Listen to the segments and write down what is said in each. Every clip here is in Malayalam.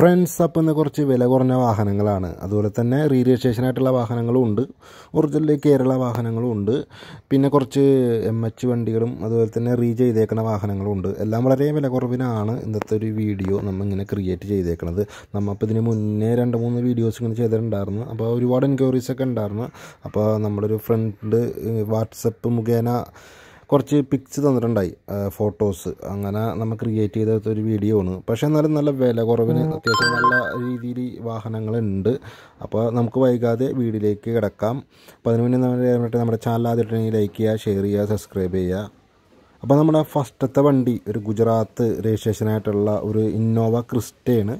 ഫ്രണ്ട്സ് അപ്പ് എന്ന് കുറച്ച് വില കുറഞ്ഞ വാഹനങ്ങളാണ് അതുപോലെ തന്നെ റീ രജിസ്ട്രേഷൻ ആയിട്ടുള്ള വാഹനങ്ങളും ഉണ്ട് ഒറിജിനൽ കേരള വാഹനങ്ങളും ഉണ്ട് പിന്നെ കുറച്ച് എം എച്ച് വണ്ടികളും അതുപോലെ തന്നെ റീ ചെയ്തേക്കുന്ന വാഹനങ്ങളും ഉണ്ട് എല്ലാം വളരെ വില കുറവിനാണ് ഇന്നത്തെ ഒരു വീഡിയോ നമ്മൾ ഇങ്ങനെ ക്രിയേറ്റ് ചെയ്തേക്കുന്നത് നമ്മൾ ഇതിന് മുന്നേ രണ്ട് മൂന്ന് വീഡിയോസ് ഇങ്ങനെ ചെയ്തിട്ടുണ്ടായിരുന്നു അപ്പോൾ ഒരുപാട് എൻക്വയറീസ് ഒക്കെ ഉണ്ടായിരുന്നു അപ്പോൾ നമ്മളൊരു ഫ്രണ്ട് വാട്സപ്പ് മുഖേന കുറച്ച് പിക്സ് തന്നിട്ടുണ്ടായി ഫോട്ടോസ് അങ്ങനെ നമ്മൾ ക്രിയേറ്റ് ചെയ്തെടുത്ത ഒരു വീഡിയോ ആണ് പക്ഷേ എന്നാലും നല്ല വില കുറവിന് അത്യാവശ്യം നല്ല രീതിയിൽ വാഹനങ്ങളുണ്ട് അപ്പോൾ നമുക്ക് വൈകാതെ വീടിലേക്ക് കിടക്കാം അപ്പോൾ അതിന് മുന്നേ നമ്മുടെ നമ്മുടെ ചാനൽ ആദ്യമായിട്ടുണ്ടെങ്കിൽ ലൈക്ക് ചെയ്യുക ഷെയർ ചെയ്യുക സബ്സ്ക്രൈബ് ചെയ്യുക അപ്പോൾ നമ്മുടെ ഫസ്റ്റത്തെ വണ്ടി ഒരു ഗുജറാത്ത് രജിസ്ട്രേഷനായിട്ടുള്ള ഒരു ഇന്നോവ ക്രിസ്റ്റയാണ്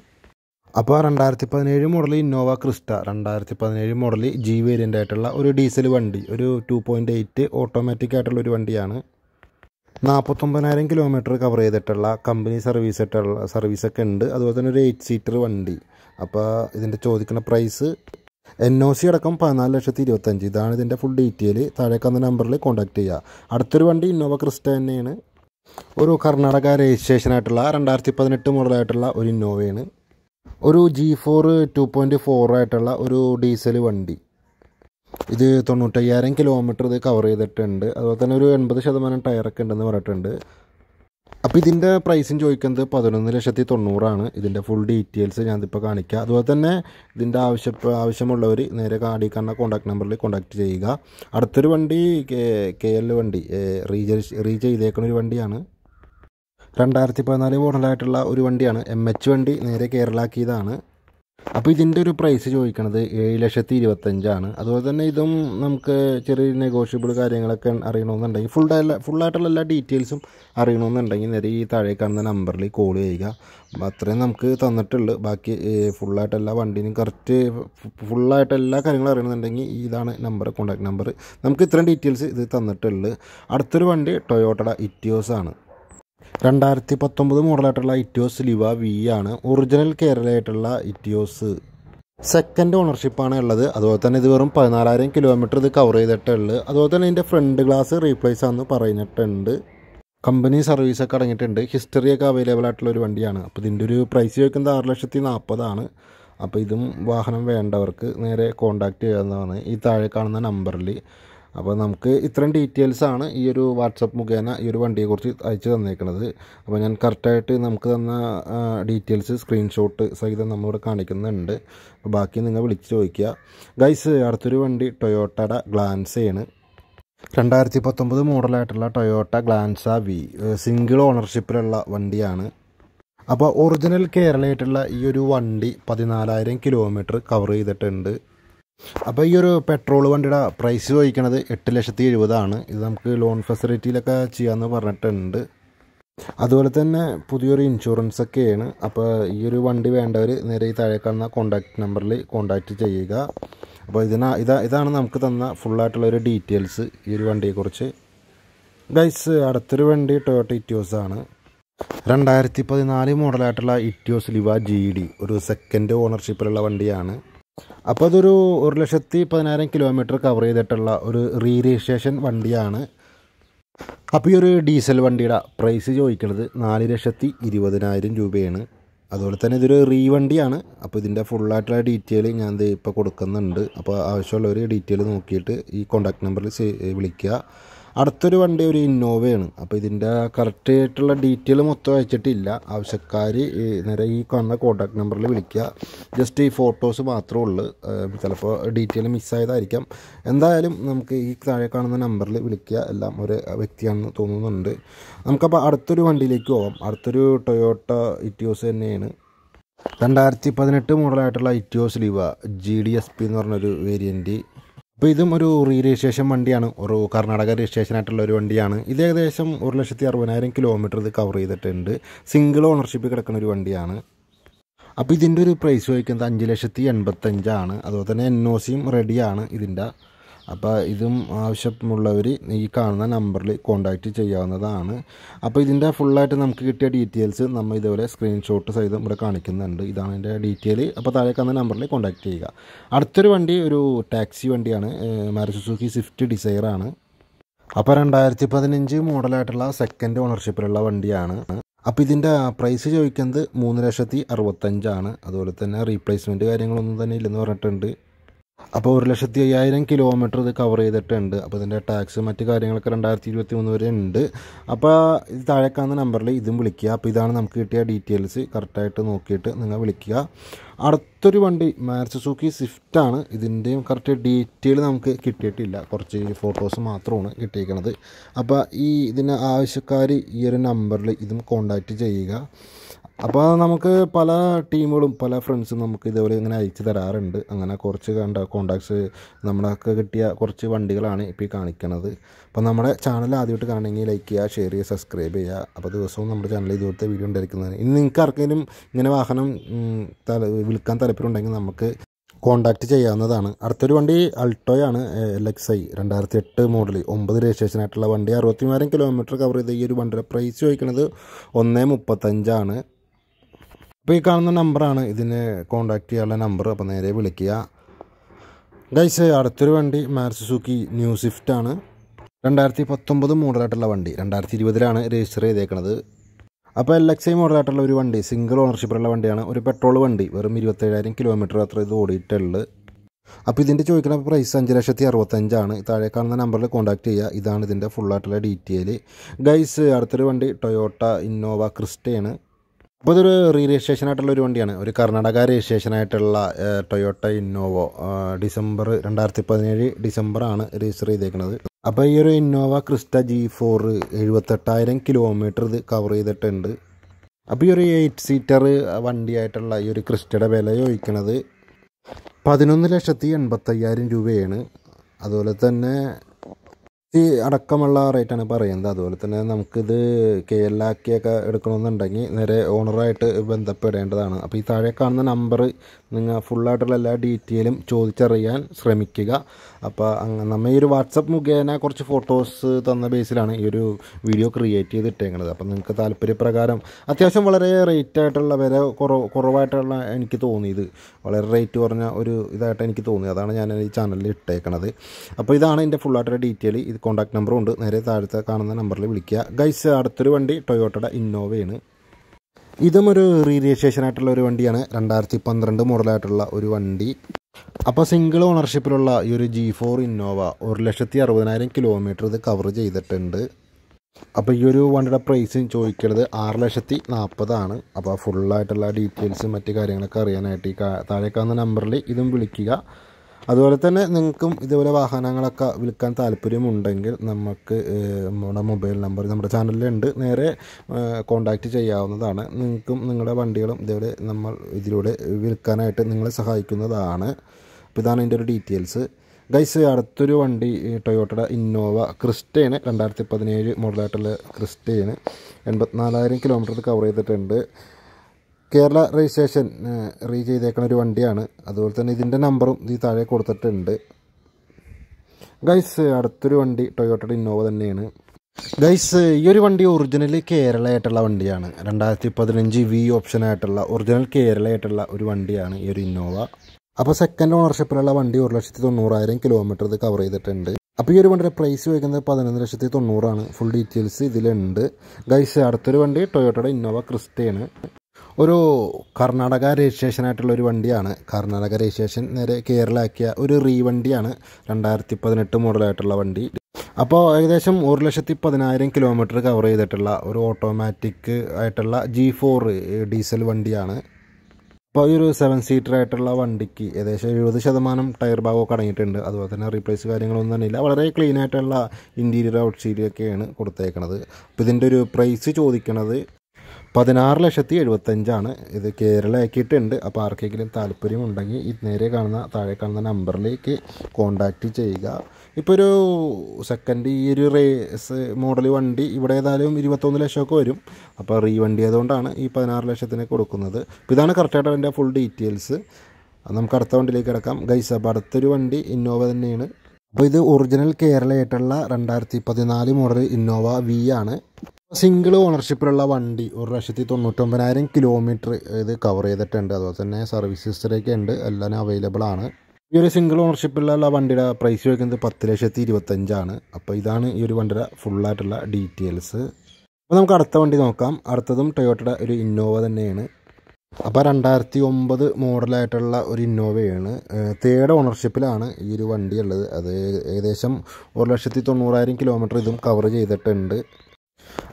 അപ്പോൾ രണ്ടായിരത്തി പതിനേഴ് മോഡൽ ഇന്നോവ ക്രിസ്റ്റ രണ്ടായിരത്തി പതിനേഴ് മോഡൽ ജി വേരിയൻ്റ് ആയിട്ടുള്ള ഒരു ഡീസൽ വണ്ടി ഒരു ടു പോയിൻ്റ് എയ്റ്റ് ഓട്ടോമാറ്റിക് ആയിട്ടുള്ള ഒരു വണ്ടിയാണ് നാൽപ്പത്തൊമ്പതിനായിരം കിലോമീറ്റർ കവർ ചെയ്തിട്ടുള്ള കമ്പനി സർവീസ് ആയിട്ടുള്ള സർവീസൊക്കെ ഉണ്ട് അതുപോലെ തന്നെ ഒരു എയ്റ്റ് സീറ്റർ വണ്ടി അപ്പോൾ ഇതിൻ്റെ ചോദിക്കുന്ന പ്രൈസ് എൻ ഒ സി അടക്കം പതിനാല് ലക്ഷത്തി ഇരുപത്തഞ്ച് ഇതാണ് ഇതിൻ്റെ ഫുൾ ഡീറ്റെയിൽ താഴേക്കുന്ന നമ്പറിൽ കോൺടാക്ട് ചെയ്യുക അടുത്തൊരു വണ്ടി ഇന്നോവ ക്രിസ്റ്റ തന്നെയാണ് ഒരു കർണാടക രജിസ്ട്രേഷൻ ആയിട്ടുള്ള രണ്ടായിരത്തി പതിനെട്ട് മോഡലായിട്ടുള്ള ഒരു ഇന്നോവയാണ് ഒരു G four two point four ആയിട്ടുള്ള ഒരു ഡീസൽ വണ്ടി ഇത് തൊണ്ണൂറ്റയ്യായിരം കിലോമീറ്റർ ഇത് കവർ ചെയ്തിട്ടുണ്ട് അതുപോലെ തന്നെ ഒരു എൺപത് ശതമാനം ടയറൊക്കെ ഉണ്ടെന്ന് പറഞ്ഞിട്ടുണ്ട് അപ്പോൾ ഇതിൻ്റെ പ്രൈസും ചോദിക്കുന്നത് പതിനൊന്ന് ലക്ഷത്തി തൊണ്ണൂറാണ് ഇതിൻ്റെ ഫുൾ ഡീറ്റെയിൽസ് ഞാനിപ്പോൾ കാണിക്കുക അതുപോലെ തന്നെ ഇതിൻ്റെ ആവശ്യ ആവശ്യമുള്ളവർ നേരെ കാടി കണ്ണ കോൺടാക്ട് നമ്പറിൽ കോൺടാക്ട് ചെയ്യുക അടുത്തൊരു വണ്ടി കെ എൽ വണ്ടി റീ റീ ചെയ്തേക്കുന്ന ഒരു വണ്ടിയാണ് രണ്ടായിരത്തി പതിനാല് മോഡലായിട്ടുള്ള ഒരു വണ്ടിയാണ് എം എച്ച് വണ്ടി നേരെ കേരളാക്കിയതാണ് അപ്പോൾ ഇതിൻ്റെ ഒരു പ്രൈസ് ചോദിക്കണത് ഏഴ് ലക്ഷത്തി ഇരുപത്തഞ്ചാണ് അതുപോലെ തന്നെ ഇതും നമുക്ക് ചെറിയ നെഗോഷ്യബിൾ കാര്യങ്ങളൊക്കെ അറിയണമെന്നുണ്ടെങ്കിൽ ഫുൾ ഫുള്ളായിട്ടുള്ള എല്ലാ ഡീറ്റെയിൽസും അറിയണമെന്നുണ്ടെങ്കിൽ നേരെ ഈ താഴെ കാണുന്ന നമ്പറിൽ കോൾ ചെയ്യുക അത്രയും നമുക്ക് തന്നിട്ടുള്ളൂ ബാക്കി ഫുള്ളായിട്ട് എല്ലാ വണ്ടീനും കറക്റ്റ് ഫുള്ളായിട്ട് എല്ലാ കാര്യങ്ങളും അറിയണമെന്നുണ്ടെങ്കിൽ ഇതാണ് നമ്പർ കോൺടാക്ട് നമ്പർ നമുക്ക് ഇത്രയും ഡീറ്റെയിൽസ് ഇത് തന്നിട്ടുള്ളൂ അടുത്തൊരു വണ്ടി ടൊയോട്ടയുടെ ഇറ്റിയോസ് ആണ് രണ്ടായിരത്തി പത്തൊമ്പത് മോഡലായിട്ടുള്ള ഇറ്റിയോസ് ലിവ വി ആണ് ഒറിജിനൽ കേരളയായിട്ടുള്ള ഇറ്റിയോസ് സെക്കൻഡ് ഓണർഷിപ്പാണ് ഉള്ളത് അതുപോലെ തന്നെ ഇത് വെറും പതിനാലായിരം കിലോമീറ്റർ ഇത് കവർ ചെയ്തിട്ടുള്ളൂ അതുപോലെ തന്നെ ഇതിൻ്റെ ഫ്രണ്ട് ഗ്ലാസ് റീപ്ലേസ് ആണെന്ന് പറഞ്ഞിട്ടുണ്ട് കമ്പനി സർവീസ് ഒക്കെ അടങ്ങിയിട്ടുണ്ട് ഹിസ്റ്ററിയൊക്കെ അവൈലബിൾ ആയിട്ടുള്ള ഒരു വണ്ടിയാണ് അപ്പോൾ ഇതിൻ്റെ ഒരു പ്രൈസ് ചോദിക്കുന്നത് ആറ് ലക്ഷത്തി നാൽപ്പതാണ് അപ്പോൾ ഇതും വാഹനം വേണ്ടവർക്ക് നേരെ കോണ്ടാക്ട് ചെയ്യാവുന്നതാണ് ഈ താഴെ കാണുന്ന നമ്പറിൽ അപ്പോൾ നമുക്ക് ഇത്രയും ഡീറ്റെയിൽസാണ് ഈ ഒരു വാട്സപ്പ് മുഖേന ഈ ഒരു വണ്ടിയെക്കുറിച്ച് അയച്ചു തന്നേക്കുന്നത് അപ്പോൾ ഞാൻ കറക്റ്റായിട്ട് നമുക്ക് തന്ന ഡീറ്റെയിൽസ് സ്ക്രീൻഷോട്ട് സഹിതം നമ്മളിവിടെ കാണിക്കുന്നുണ്ട് അപ്പോൾ ബാക്കി നിങ്ങൾ വിളിച്ച് ചോദിക്കുക ഗൈസ് അടുത്തൊരു വണ്ടി ടൊയോട്ടയുടെ ഗ്ലാൻസയാണ് രണ്ടായിരത്തി പത്തൊമ്പത് മോഡലായിട്ടുള്ള ടൊയോട്ട ഗ്ലാൻസ വി സിംഗിൾ ഓണർഷിപ്പിലുള്ള വണ്ടിയാണ് അപ്പോൾ ഒറിജിനൽ കേരളയായിട്ടുള്ള ഈ ഒരു വണ്ടി പതിനാലായിരം കിലോമീറ്റർ കവർ ചെയ്തിട്ടുണ്ട് അപ്പോൾ ഈ ഒരു പെട്രോൾ വണ്ടിയുടെ പ്രൈസ് ചോദിക്കണത് എട്ട് ലക്ഷത്തി എഴുപതാണ് ഇത് നമുക്ക് ലോൺ ഫെസിലിറ്റിയിലൊക്കെ ചെയ്യാമെന്ന് പറഞ്ഞിട്ടുണ്ട് അതുപോലെ തന്നെ പുതിയൊരു ഇൻഷുറൻസ് ഒക്കെയാണ് അപ്പോൾ ഈ ഒരു വണ്ടി വേണ്ടവർ നേരെ ഈ താഴെ കാണുന്ന കോൺടാക്റ്റ് നമ്പറിൽ കോൺടാക്റ്റ് ചെയ്യുക അപ്പോൾ ഇതിന ഇതാ ഇതാണ് നമുക്ക് തന്ന ഫുള്ളായിട്ടുള്ള ഒരു ഡീറ്റെയിൽസ് ഈ ഒരു വണ്ടിയെക്കുറിച്ച് ഗൈസ് അടുത്തൊരു വണ്ടി ടൊയോട്ട ഇറ്റ്യോസ് ആണ് രണ്ടായിരത്തി പതിനാല് മോഡലായിട്ടുള്ള ഇറ്റ്യോസ് ലിവ ജി ഡി ഒരു സെക്കൻഡ് ഓണർഷിപ്പിലുള്ള വണ്ടിയാണ് അപ്പോൾ അതൊരു ഒരു ലക്ഷത്തി പതിനായിരം കിലോമീറ്റർ കവർ ചെയ്തിട്ടുള്ള ഒരു റീ രജിസ്ട്രേഷൻ വണ്ടിയാണ് അപ്പോൾ ഈ ഒരു ഡീസൽ വണ്ടിയുടെ പ്രൈസ് ചോദിക്കുന്നത് നാല് ലക്ഷത്തി ഇരുപതിനായിരം രൂപയാണ് അതുപോലെ തന്നെ ഇതൊരു റീ വണ്ടിയാണ് അപ്പോൾ ഇതിൻ്റെ ഫുള്ളായിട്ടുള്ള ഡീറ്റെയിൽ ഞാൻ ഇത് ഇപ്പോൾ കൊടുക്കുന്നുണ്ട് അപ്പോൾ ആവശ്യമുള്ളവർ ഡീറ്റെയിൽ നോക്കിയിട്ട് ഈ കോണ്ടാക്ട് നമ്പറിൽ വിളിക്കുക അടുത്തൊരു വണ്ടി ഒരു ഇന്നോവയാണ് അപ്പോൾ ഇതിൻ്റെ കറക്റ്റ് ആയിട്ടുള്ള ഡീറ്റെയിൽ മൊത്തം അയച്ചിട്ടില്ല ആവശ്യക്കാർ നേരെ ഈ കാണുന്ന കോൺടാക്ട് നമ്പറിൽ വിളിക്കുക ജസ്റ്റ് ഈ ഫോട്ടോസ് മാത്രമേ ഉള്ളൂ ചിലപ്പോൾ ഡീറ്റെയിൽ മിസ്സായതായിരിക്കാം എന്തായാലും നമുക്ക് ഈ താഴെ കാണുന്ന നമ്പറിൽ വിളിക്കുക എല്ലാം ഒരു വ്യക്തിയാണെന്ന് തോന്നുന്നുണ്ട് നമുക്കപ്പോൾ അടുത്തൊരു വണ്ടിയിലേക്ക് പോകാം അടുത്തൊരു ടൊയോട്ട ഇറ്റിയോസ് തന്നെയാണ് രണ്ടായിരത്തി പതിനെട്ട് മോഡലായിട്ടുള്ള Etios Liva G D S P എന്ന് പറഞ്ഞൊരു വേരിയൻറ്റ് അപ്പോൾ ഇതും ഒരു റീ രജിസ്ട്രേഷൻ വണ്ടിയാണ് ഒരു കർണാടക രജിസ്ട്രേഷൻ ആയിട്ടുള്ള ഒരു വണ്ടിയാണ് ഇത് ഏകദേശം ഒരു ലക്ഷത്തി അറുപതിനായിരം കിലോമീറ്റർ ഇത് കവർ ചെയ്തിട്ടുണ്ട് സിംഗിൾ ഓണർഷിപ്പിൽ കിടക്കുന്ന ഒരു വണ്ടിയാണ് അപ്പോൾ ഇതിൻ്റെ ഒരു പ്രൈസ് ചോദിക്കുന്നത് അഞ്ച് ലക്ഷത്തി എൺപത്തഞ്ചാണ് അതുപോലെ തന്നെ എൻ ഒ സിയും റെഡിയാണ് ഇതിൻ്റെ അപ്പോൾ ഇതും ആവശ്യമുള്ളവർ ഈ കാണുന്ന നമ്പറിൽ കോൺടാക്റ്റ് ചെയ്യാവുന്നതാണ് അപ്പോൾ ഇതിൻ്റെ ഫുള്ളായിട്ട് നമുക്ക് കിട്ടിയ ഡീറ്റെയിൽസ് നമ്മൾ ഇതുപോലെ സ്ക്രീൻഷോട്ട് സഹിതം ഇവിടെ കാണിക്കുന്നുണ്ട് ഇതാണ് എൻ്റെ ഡീറ്റെയിൽ അപ്പോൾ താഴെ കാണുന്ന നമ്പറിൽ കോൺടാക്റ്റ് ചെയ്യുക അടുത്തൊരു വണ്ടി ഒരു ടാക്സി വണ്ടിയാണ് മാരുതി സ്വിഫ്റ്റ് ഡിസൈറാണ് അപ്പോൾ രണ്ടായിരത്തി പതിനഞ്ച് മോഡലായിട്ടുള്ള സെക്കൻഡ് ഓണർഷിപ്പിലുള്ള വണ്ടിയാണ് അപ്പോൾ ഇതിൻ്റെ പ്രൈസ് ചോദിക്കുന്നത് മൂന്ന് ലക്ഷത്തി അറുപത്തഞ്ചാണ് അതുപോലെ തന്നെ റീപ്ലേസ്മെൻറ്റ് കാര്യങ്ങളൊന്നും തന്നെ ഇല്ലെന്ന് പറഞ്ഞിട്ടുണ്ട് അപ്പോൾ ഒരു ലക്ഷത്തി അയ്യായിരം കിലോമീറ്റർ ഇത് കവർ ചെയ്തിട്ടുണ്ട് അപ്പോൾ ഇതിൻ്റെ ടാക്സ് മറ്റു കാര്യങ്ങളൊക്കെ രണ്ടായിരത്തി ഇരുപത്തി മൂന്ന് വരെ ഉണ്ട് അപ്പോൾ ഇത് താഴെ കാണുന്ന നമ്പറിൽ ഇതും വിളിക്കുക അപ്പോൾ ഇതാണ് നമുക്ക് കിട്ടിയ ഡീറ്റെയിൽസ് കറക്റ്റായിട്ട് നോക്കിയിട്ട് നിങ്ങൾ വിളിക്കുക അടുത്തൊരു വണ്ടി മാർസസൂക്കി സ്വിഫ്റ്റാണ് ഇതിൻ്റെയും കറക്റ്റ് ഡീറ്റെയിൽ നമുക്ക് കിട്ടിയിട്ടില്ല കുറച്ച് ഫോട്ടോസ് മാത്രമാണ് കിട്ടിയിരിക്കുന്നത് അപ്പോൾ ഈ ഇതിന് ആവശ്യക്കാർ ഈ ഒരു നമ്പറിൽ ഇതും കോൺടാക്റ്റ് ചെയ്യുക അപ്പോൾ നമുക്ക് പല ടീമുകളും പല ഫ്രണ്ട്സും നമുക്ക് ഇതേപോലെ ഇങ്ങനെ അയച്ചു തരാറുണ്ട് അങ്ങനെ കുറച്ച് കണ്ട കോണ്ടാക്ട്സ് നമ്മളൊക്കെ കിട്ടിയ കുറച്ച് വണ്ടികളാണ് ഇപ്പോൾ ഈ കാണിക്കണത് അപ്പോൾ നമ്മുടെ ചാനൽ ആദ്യമായിട്ട് കാണണമെങ്കിൽ ലൈക്ക് ചെയ്യുക ഷെയർ ചെയ്യുക സബ്സ്ക്രൈബ് ചെയ്യുക അപ്പോൾ ദിവസവും നമ്മുടെ ചാനൽ ഇതുപോലത്തെ വീഡിയോ ഉണ്ടായിരിക്കുന്നതാണ് ഇനി നിങ്ങൾക്ക് ആർക്കെങ്കിലും ഇങ്ങനെ വാഹനം വിൽക്കാൻ താല്പര്യമുണ്ടെങ്കിൽ നമുക്ക് കോണ്ടാക്ട് ചെയ്യാവുന്നതാണ് അടുത്തൊരു വണ്ടി അൾട്ടോയാണ് എൽ എക്സ് ഐ രണ്ടായിരത്തി എട്ട് മോഡൽ ഒമ്പത് ആയിട്ടുള്ള വണ്ടി അറുപത്തിമൂവായിരം കിലോമീറ്റർ കവർ ചെയ്ത ഈ ഒരു വണ്ടിയുടെ പ്രൈസ് ചോദിക്കുന്നത് ഒന്ന് മുപ്പത്തഞ്ചാണ് അപ്പോൾ ഈ കാണുന്ന നമ്പറാണ് ഇതിന് കോണ്ടാക്ട് ചെയ്യാനുള്ള നമ്പർ അപ്പോൾ നേരെ വിളിക്കുക ഗൈസ് അടുത്തൊരു വണ്ടി മാർസുസുക്കി ന്യൂ സ്വിഫ്റ്റ് ആണ് രണ്ടായിരത്തി പത്തൊമ്പത് മോഡലായിട്ടുള്ള വണ്ടി രണ്ടായിരത്തി ഇരുപതിലാണ് രജിസ്റ്റർ ചെയ്തേക്കുന്നത് അപ്പോൾ എൽ എക്സ് ഐ മോഡലായിട്ടുള്ള ഒരു വണ്ടി സിംഗിൾ ഓണർഷിപ്പുള്ള വണ്ടിയാണ് ഒരു പെട്രോൾ വണ്ടി വെറും ഇരുപത്തേഴായിരം കിലോമീറ്റർ അത്ര ഇത് ഓടിയിട്ടുള്ളത് അപ്പോൾ ഇതിൻ്റെ ചോദിക്കുന്ന പ്രൈസ് അഞ്ച് ലക്ഷത്തി അറുപത്തഞ്ചാണ് താഴെ കാണുന്ന നമ്പറിൽ കോൺടാക്ട് ചെയ്യുക ഇതാണ് ഇതിൻ്റെ ഫുള്ളായിട്ടുള്ള ഡീറ്റെയിൽ ഗൈസ് അടുത്തൊരു വണ്ടി ടൊയോട്ട ഇന്നോവ ക്രിസ്റ്റയാണ് അപ്പോൾ ഇതൊരു റീ രജിസ്ട്രേഷൻ ആയിട്ടുള്ള ഒരു വണ്ടിയാണ് ഒരു കർണാടക രജിസ്ട്രേഷൻ ആയിട്ടുള്ള ടൊയോട്ട ഇന്നോവോ ഡിസംബർ രണ്ടായിരത്തി പതിനേഴ് ഡിസംബറാണ് രജിസ്റ്റർ ചെയ്തേക്കുന്നത് അപ്പോൾ ഈ ഒരു ഇന്നോവ ക്രിസ്റ്റ ജി ഫോർ എഴുപത്തെട്ടായിരം കിലോമീറ്റർ ഇത് കവർ ചെയ്തിട്ടുണ്ട് അപ്പോൾ ഈ ഒരു എയ്റ്റ് സീറ്റർ വണ്ടിയായിട്ടുള്ള ഈ ഒരു ക്രിസ്റ്റയുടെ വില ചോദിക്കുന്നത് പതിനൊന്ന് ലക്ഷത്തി എൺപത്തയ്യായിരം രൂപയാണ് അതുപോലെ തന്നെ ഈ അടക്കമുള്ള റേറ്റാണ് പറയുന്നത് അതുപോലെ തന്നെ നമുക്കിത് കെ എൽ ആക്കിയൊക്കെ എടുക്കണമെന്നുണ്ടെങ്കിൽ നേരെ ഓണറായിട്ട് ബന്ധപ്പെടേണ്ടതാണ് അപ്പോൾ ഈ താഴെ കാണുന്ന നമ്പർ നിങ്ങൾ ഫുള്ളായിട്ടുള്ള എല്ലാ ഡീറ്റെയിലും ചോദിച്ചറിയാൻ ശ്രമിക്കുക അപ്പോൾ നമ്മൾ ഈ ഒരു വാട്സപ്പ് മുഖേന കുറച്ച് ഫോട്ടോസ് തന്ന ബേസിലാണ് ഈ ഒരു വീഡിയോ ക്രിയേറ്റ് ചെയ്തിട്ടേക്കുന്നത് അപ്പോൾ നിങ്ങൾക്ക് താല്പര്യപ്രകാരം അത്യാവശ്യം വളരെ റേറ്റ് ആയിട്ടുള്ള വില കുറവ് കുറവായിട്ടുള്ള എനിക്ക് തോന്നിയത് വളരെ റേറ്റ് കുറഞ്ഞ ഒരു ഇതായിട്ട് എനിക്ക് തോന്നി അതാണ് ഞാൻ ഈ ചാനലിൽ ഇട്ടേക്കണത് അപ്പോൾ ഇതാണ് എൻ്റെ ഫുള്ളായിട്ടുള്ള ഡീറ്റെയിൽ ഇത് കോൺടാക്ട് നമ്പറും ഉണ്ട് നേരെ താഴത്തെ കാണുന്ന നമ്പറിൽ വിളിക്കുക ഗൈസ് അടുത്തൊരു വണ്ടി ടൊയോട്ടയുടെ ഇന്നോവയാണ് ഇതും ഒരു റീ രജിസ്ട്രേഷൻ ആയിട്ടുള്ള ഒരു വണ്ടിയാണ് രണ്ടായിരത്തി പന്ത്രണ്ട് മോഡലായിട്ടുള്ള ഒരു വണ്ടി അപ്പോൾ സിംഗിൾ ഓണർഷിപ്പിലുള്ള ഈ ഒരു ജി ഫോർ ഇന്നോവ ഒരു ലക്ഷത്തി അറുപതിനായിരം കിലോമീറ്റർ ഇത് കവർ ചെയ്തിട്ടുണ്ട് അപ്പോൾ ഈ ഒരു വണ്ടിയുടെ പ്രൈസ് ചോദിക്കുന്നത് ആറ് ലക്ഷത്തി നാൽപ്പതാണ് അപ്പോൾ ഫുള്ളായിട്ടുള്ള ഡീറ്റെയിൽസും മറ്റു കാര്യങ്ങളൊക്കെ അറിയാനായിട്ട് ഈ താഴെ കാണുന്ന നമ്പറിൽ ഇതും വിളിക്കുക അതുപോലെ തന്നെ നിങ്ങൾക്കും ഇതുപോലെ വാഹനങ്ങളൊക്കെ വിൽക്കാൻ താല്പര്യമുണ്ടെങ്കിൽ നമുക്ക് നമ്മുടെ മൊബൈൽ നമ്പർ നമ്മുടെ ചാനലിലുണ്ട് നേരെ കോണ്ടാക്റ്റ് ചെയ്യാവുന്നതാണ് നിങ്ങൾക്കും നിങ്ങളുടെ വണ്ടികളും ഇതേപോലെ നമ്മൾ ഇതിലൂടെ വിൽക്കാനായിട്ട് നിങ്ങളെ സഹായിക്കുന്നതാണ് അപ്പോൾ ഇതാണ് എൻ്റെ ഒരു ഡീറ്റെയിൽസ് ഗൈസ് അടുത്തൊരു വണ്ടി ടൊയോട്ടയുടെ ഇന്നോവ ക്രിസ്റ്റയാണ് രണ്ടായിരത്തി പതിനേഴ് മോഡലായിട്ടുള്ള ക്രിസ്റ്റയാണ് എൺപത്തിനാലായിരം കിലോമീറ്റർ കവർ ചെയ്തിട്ടുണ്ട് കേരള രജിസ്ട്രേഷൻ റീ ചെയ്തേക്കുന്ന ഒരു വണ്ടിയാണ് അതുപോലെ തന്നെ ഇതിൻ്റെ നമ്പറും ഇത് താഴെ കൊടുത്തിട്ടുണ്ട് ഗൈസ് അടുത്തൊരു വണ്ടി ടൊയോട്ടയുടെ ഇന്നോവ തന്നെയാണ് ഗൈസ് ഈ ഒരു വണ്ടി ഒറിജിനൽ കേരള ആയിട്ടുള്ള വണ്ടിയാണ് രണ്ടായിരത്തി പതിനഞ്ച് വി ഓപ്ഷനായിട്ടുള്ള ഒറിജിനൽ കേരള ആയിട്ടുള്ള ഒരു വണ്ടിയാണ് ഈ ഒരു ഇന്നോവ അപ്പോൾ സെക്കൻഡ് ഓണർഷിപ്പിലുള്ള വണ്ടി ഒരു ലക്ഷത്തി തൊണ്ണൂറായിരം കിലോമീറ്റർ ഇത് കവർ ചെയ്തിട്ടുണ്ട് അപ്പോൾ ഈ ഒരു വണ്ടിയുടെ പ്രൈസ് ചോദിക്കുന്നത് പതിനൊന്ന് ലക്ഷത്തി തൊണ്ണൂറാണ് ഫുൾ ഡീറ്റെയിൽസ് ഇതിലുണ്ട് ഗൈസ് അടുത്തൊരു വണ്ടി ടൊയോട്ടയുടെ ഇന്നോവ ക്രിസ്റ്റയാണ് ഒരു കർണാടക രജിസ്ട്രേഷനായിട്ടുള്ള ഒരു വണ്ടിയാണ് കർണാടക രജിസ്ട്രേഷൻ നേരെ കേരളാക്കിയ ഒരു റീവണ്ടിയാണ് രണ്ടായിരത്തി പതിനെട്ട് മോഡലായിട്ടുള്ള വണ്ടി അപ്പോൾ ഏകദേശം ഒരു ലക്ഷത്തി പതിനായിരം കിലോമീറ്റർ കവർ ചെയ്തിട്ടുള്ള ഒരു ഓട്ടോമാറ്റിക് ആയിട്ടുള്ള ജി ഫോർ ഡീസൽ വണ്ടിയാണ് അപ്പോൾ ഈ ഒരു സെവൻ സീറ്റർ ആയിട്ടുള്ള വണ്ടിക്ക് ഏകദേശം എഴുപത് ശതമാനം ടയർ ഭാഗമൊക്കെ അടങ്ങിയിട്ടുണ്ട് അതുപോലെ തന്നെ റീപ്ലേസ് കാര്യങ്ങളൊന്നും തന്നെ ഇല്ല വളരെ ക്ലീനായിട്ടുള്ള ആയിട്ടുള്ള ഇൻറ്റീരിയർ ഔട്ട്സീരിയൊക്കെയാണ് കൊടുത്തേക്കണത് അപ്പോൾ ഇതിൻ്റെ ഒരു പ്രൈസ് ചോദിക്കണത് പതിനാറ് ലക്ഷത്തി എഴുപത്തഞ്ചാണ് ഇത് കേരളയാക്കിയിട്ടുണ്ട് അപ്പോൾ ആർക്കെങ്കിലും താല്പര്യം ഉണ്ടെങ്കിൽ ഈ നേരെ കാണുന്ന താഴെ കാണുന്ന നമ്പറിലേക്ക് കോണ്ടാക്റ്റ് ചെയ്യുക ഇപ്പോൾ ഒരു സെക്കൻഡ് ഈ ഒരു റേസ് മോഡൽ വണ്ടി ഇവിടെ ഏതായാലും ഇരുപത്തൊന്ന് ലക്ഷമൊക്കെ വരും അപ്പോൾ റീ വണ്ടി ആയതുകൊണ്ടാണ് ഈ പതിനാറ് ലക്ഷത്തിന് കൊടുക്കുന്നത് അപ്പോൾ ഇതാണ് കറക്റ്റായിട്ട് അതിൻ്റെ ഫുൾ ഡീറ്റെയിൽസ് നമുക്ക് അടുത്ത വണ്ടിയിലേക്ക് കിടക്കാം ഗൈസ് അപ്പോൾ അടുത്തൊരു വണ്ടി ഇന്നോവ തന്നെയാണ് അപ്പോൾ ഇത് ഒറിജിനൽ കേരളയായിട്ടുള്ള രണ്ടായിരത്തി പതിനാല് മോഡൽ ഇന്നോവ വി ആണ് സിംഗിൾ ഓണർഷിപ്പിലുള്ള വണ്ടി ഒരു ലക്ഷത്തി തൊണ്ണൂറ്റൊമ്പതിനായിരം കിലോമീറ്റർ ഇത് കവർ ചെയ്തിട്ടുണ്ട് അതുപോലെ തന്നെ സർവീസ് ഹിസ്റ്ററിയൊക്കെ ഉണ്ട് എല്ലാം അവൈലബിൾ ആണ് ഈ ഒരു സിംഗിൾ ഓണർഷിപ്പിലുള്ള വണ്ടിയുടെ പ്രൈസ് വയ്ക്കുന്നത് പത്ത് ലക്ഷത്തി ഇരുപത്തഞ്ചാണ് അപ്പോൾ ഇതാണ് ഈ ഒരു വണ്ടിയുടെ ഫുള്ളായിട്ടുള്ള ഡീറ്റെയിൽസ് അപ്പോൾ നമുക്ക് അടുത്ത വണ്ടി നോക്കാം അടുത്തതും ടൊയോട്ടയുടെ ഒരു ഇന്നോവ തന്നെയാണ് അപ്പോൾ രണ്ടായിരത്തി ഒമ്പത് മോഡലായിട്ടുള്ള ഒരു ഇന്നോവയാണ് തേർഡ് ഓണർഷിപ്പിലാണ് ഈ ഒരു വണ്ടി ഉള്ളത് അത് ഏകദേശം ഒരു ലക്ഷത്തി തൊണ്ണൂറായിരം കിലോമീറ്റർ ഇതും കവർ ചെയ്തിട്ടുണ്ട്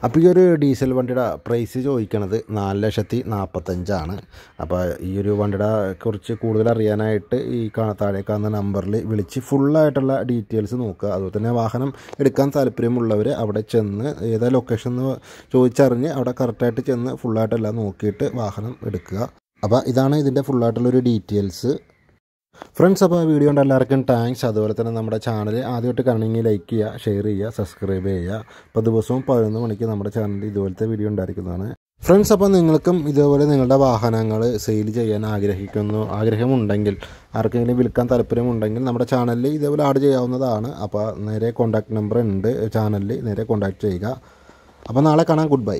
അപ്പോൾ ഈ ഒരു ഡീസൽ വണ്ടിയുടെ പ്രൈസ് ചോദിക്കണത് നാല് ലക്ഷത്തി നാൽപ്പത്തഞ്ചാണ് അപ്പോൾ ഈ ഒരു വണ്ടിയുടെ കുറിച്ച് കൂടുതൽ അറിയാനായിട്ട് ഈ താഴെ കാണുന്ന നമ്പറിൽ വിളിച്ച് ഫുള്ളായിട്ടുള്ള ഡീറ്റെയിൽസ് നോക്കുക അതുപോലെ തന്നെ വാഹനം എടുക്കാൻ താല്പര്യമുള്ളവർ അവിടെ ചെന്ന് ഏതാ ലൊക്കേഷൻ എന്ന് ചോദിച്ചറിഞ്ഞ് അവിടെ കറക്റ്റായിട്ട് ചെന്ന് ഫുള്ളായിട്ടെല്ലാം നോക്കിയിട്ട് വാഹനം എടുക്കുക അപ്പോൾ ഇതാണ് ഇതിൻ്റെ ഫുള്ളായിട്ടുള്ളൊരു ഡീറ്റെയിൽസ് ഫ്രണ്ട്സ് അപ്പോൾ വീഡിയോ കൊണ്ട് എല്ലാവർക്കും താങ്ക്സ് അതുപോലെ തന്നെ നമ്മുടെ ചാനൽ ആദ്യമായിട്ട് കാണണമെങ്കിൽ ലൈക്ക് ചെയ്യുക ഷെയർ ചെയ്യുക സബ്സ്ക്രൈബ് ചെയ്യുക അപ്പോൾ ദിവസവും പതിനൊന്ന് മണിക്ക് നമ്മുടെ ചാനൽ ഇതുപോലത്തെ വീഡിയോ ഉണ്ടായിരിക്കുന്നതാണ് ഫ്രണ്ട്സ് അപ്പോൾ നിങ്ങൾക്കും ഇതുപോലെ നിങ്ങളുടെ വാഹനങ്ങൾ സെയിൽ ചെയ്യാൻ ആഗ്രഹിക്കുന്നു ആഗ്രഹമുണ്ടെങ്കിൽ ആർക്കെങ്കിലും വിൽക്കാൻ താല്പര്യമുണ്ടെങ്കിൽ നമ്മുടെ ചാനലിൽ ഇതേപോലെ ആഡ് ചെയ്യാവുന്നതാണ് അപ്പോൾ നേരെ കോൺടാക്റ്റ് നമ്പർ ഉണ്ട് ചാനലിൽ നേരെ കോൺടാക്റ്റ് ചെയ്യുക അപ്പോൾ നാളെ കാണാം ഗുഡ് ബൈ